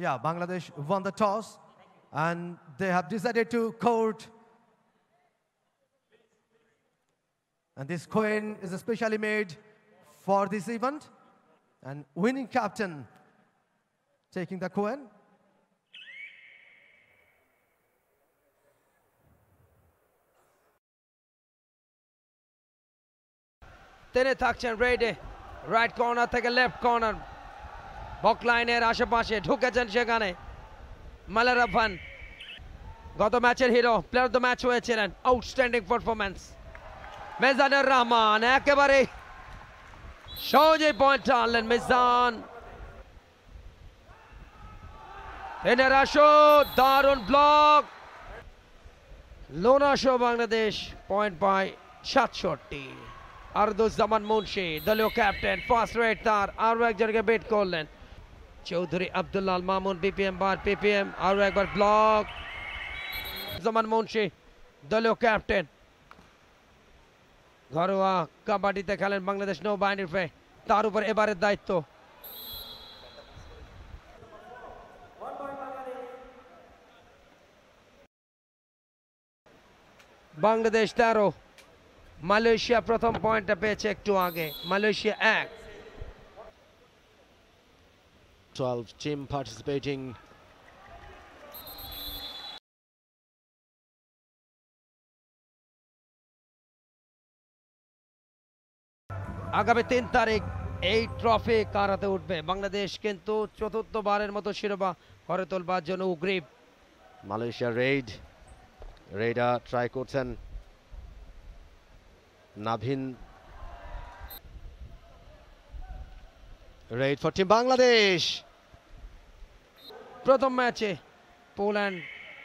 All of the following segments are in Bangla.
Yeah, Bangladesh won the toss and they have decided to court. And this coin is especially made for this event. And winning captain taking the coin. টেনে ready, right corner, take a left corner. বকলাইনের আশেপাশে ঢুকেছেন সেখানে মালার আফান গত ম্যাচের hero player of the match হয়েছিলেন আউটস্ট্যান্ডিং পারফরম্যান্স মেজানুর রহমান একেবারে সহজেই পয়েন্টটা আনলেন মিজান এনার আসো দারুন ব্লক লোনাশো বাংলাদেশ পয়েন্ট পায় সাতষট্টি আরদুজ্জামান মুন্সি দলীয় ক্যাপ্টেন ফার্স্ট রেড তার আরও একজনকে বেট করলেন চৌধুরী আবদুল্লাল মামুন বিপিএম বার পিপিএম আরো একবার ব্লক জামান মুন্সি দলীয় ক্যাপ্টেন ঘরোয়া কাবাডিতে খেলেন বাংলাদেশ নৌবাহিনীর ফে তার উপর এবারের দায়িত্ব বাংলাদেশ তেরো মালয়েশিয়া প্রথম পয়েন্টটা পেয়েছে একটু আগে মালয়েশিয়া এক 12 team participating আগামী তিন তারিখ এই ট্রফি কারাতে উঠবে বাংলাদেশ কিন্তু চতুর্থবারের মতো শিরোপা ঘরে তোলবার জন্য উগ্রীব মালয়েশিয়া রেইড রেডা ট্রাই করছেন Navin raid for team Bangladesh প্রথম ম্যাচে পোল্যান্ড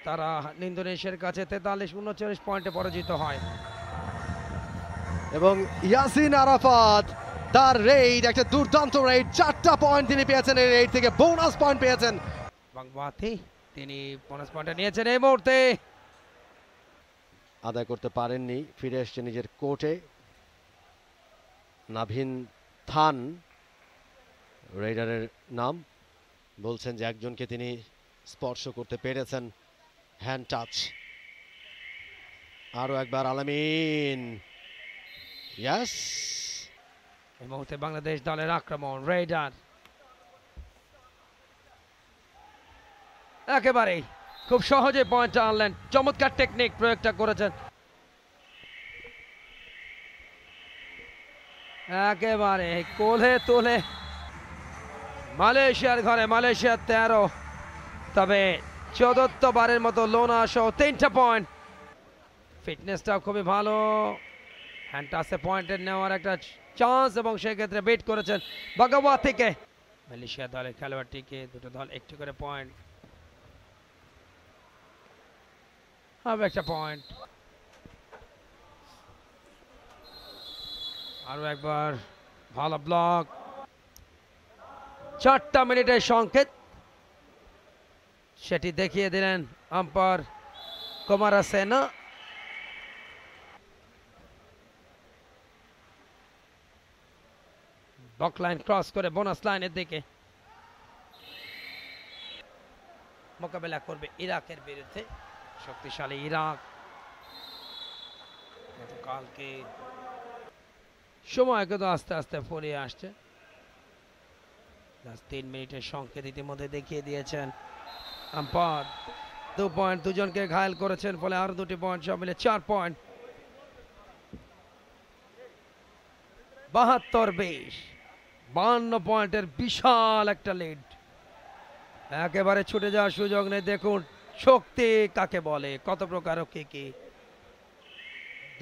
তারা ইন্দোনেশিয়ার কাছে তেতাল্লিশ উনচল্লিশ পয়েন্টে পরাজিত হয় এবং ইয়াসিন আরাফাত তার রেইড একটা দুর্দান্ত রেইড চারটা পয়েন্ট তিনি পেয়েছেন এই রেইড থেকে বোনাস পয়েন্ট পেয়েছেন বাতি তিনি বোনাস পয়েন্টটা নিয়েছেন এই মুহূর্তে আদায় করতে পারেননি ফিরে এসছে নিজের কোর্টে নাভিন থান রেডারের নাম বলছেন যে একজনকে তিনি স্পর্শ করতে পেরেছেন হ্যান্ড টাচ আরও একবার আলামিন ইয়াস এই মুহূর্তে বাংলাদেশ দলের আক্রমণ রেডার একেবারেই খুব সহজে পয়েন্টটা আনলেন চমৎকার টেকনিক প্রয়োগটা করেছেন একেবারে কোলে তোলে মালয়েশিয়ার ঘরে মালয়েশিয়ার তেরো তবে বারের মতো লোনা সহ তিনটা পয়েন্ট ফিটনেসটাও খুবই ভালো হ্যান্ড পয়েন্টের নেওয়ার একটা চান্স এবং সেক্ষেত্রে বেট করেছেন বাগাবা থেকে মালয়েশিয়া দলের খেলোয়াড়টিকে দুটো দল একটি করে পয়েন্ট হবে একটা পয়েন্ট আরও একবার ভালো ব্লক চারটা মিনিটের সংকেত সেটি দেখিয়ে দিলেন আম্পার কুমারা সেনা বক লাইন ক্রস করে বোনাস লাইনের দিকে মোকাবেলা করবে ইরাকের বিরুদ্ধে শক্তিশালী ইরাক সময় কিন্তু আস্তে আস্তে ফুরিয়ে আসছে তিন মিনিটের সংকেত ইতিমধ্যে দেখিয়ে দিয়েছেন আম্পার দু পয়েন্ট দুজনকে ঘায়ল করেছেন ফলে আরো দুটি পয়েন্ট সব মিলে চার পয়েন্ট বাহাত্তর বেশ বান্ন পয়েন্টের বিশাল একটা লিড একেবারে ছুটে যাওয়ার সুযোগ নেই দেখুন শক্তি কাকে বলে কত প্রকার কে কি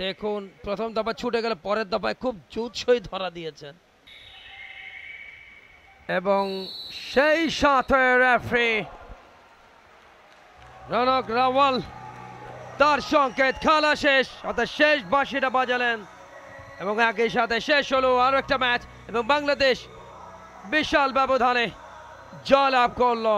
দেখুন প্রথম দফা ছুটে গেলে পরের দফায় খুব জুৎসই ধরা দিয়েছেন এবং সেই সাথে রেফারি রনক রাওয়াল তার সংকেত খেলা শেষ অর্থাৎ শেষ বাঁশিটা বাজালেন এবং একই সাথে শেষ হলো আরও একটা ম্যাচ এবং বাংলাদেশ বিশাল ব্যবধানে জল লাভ করলো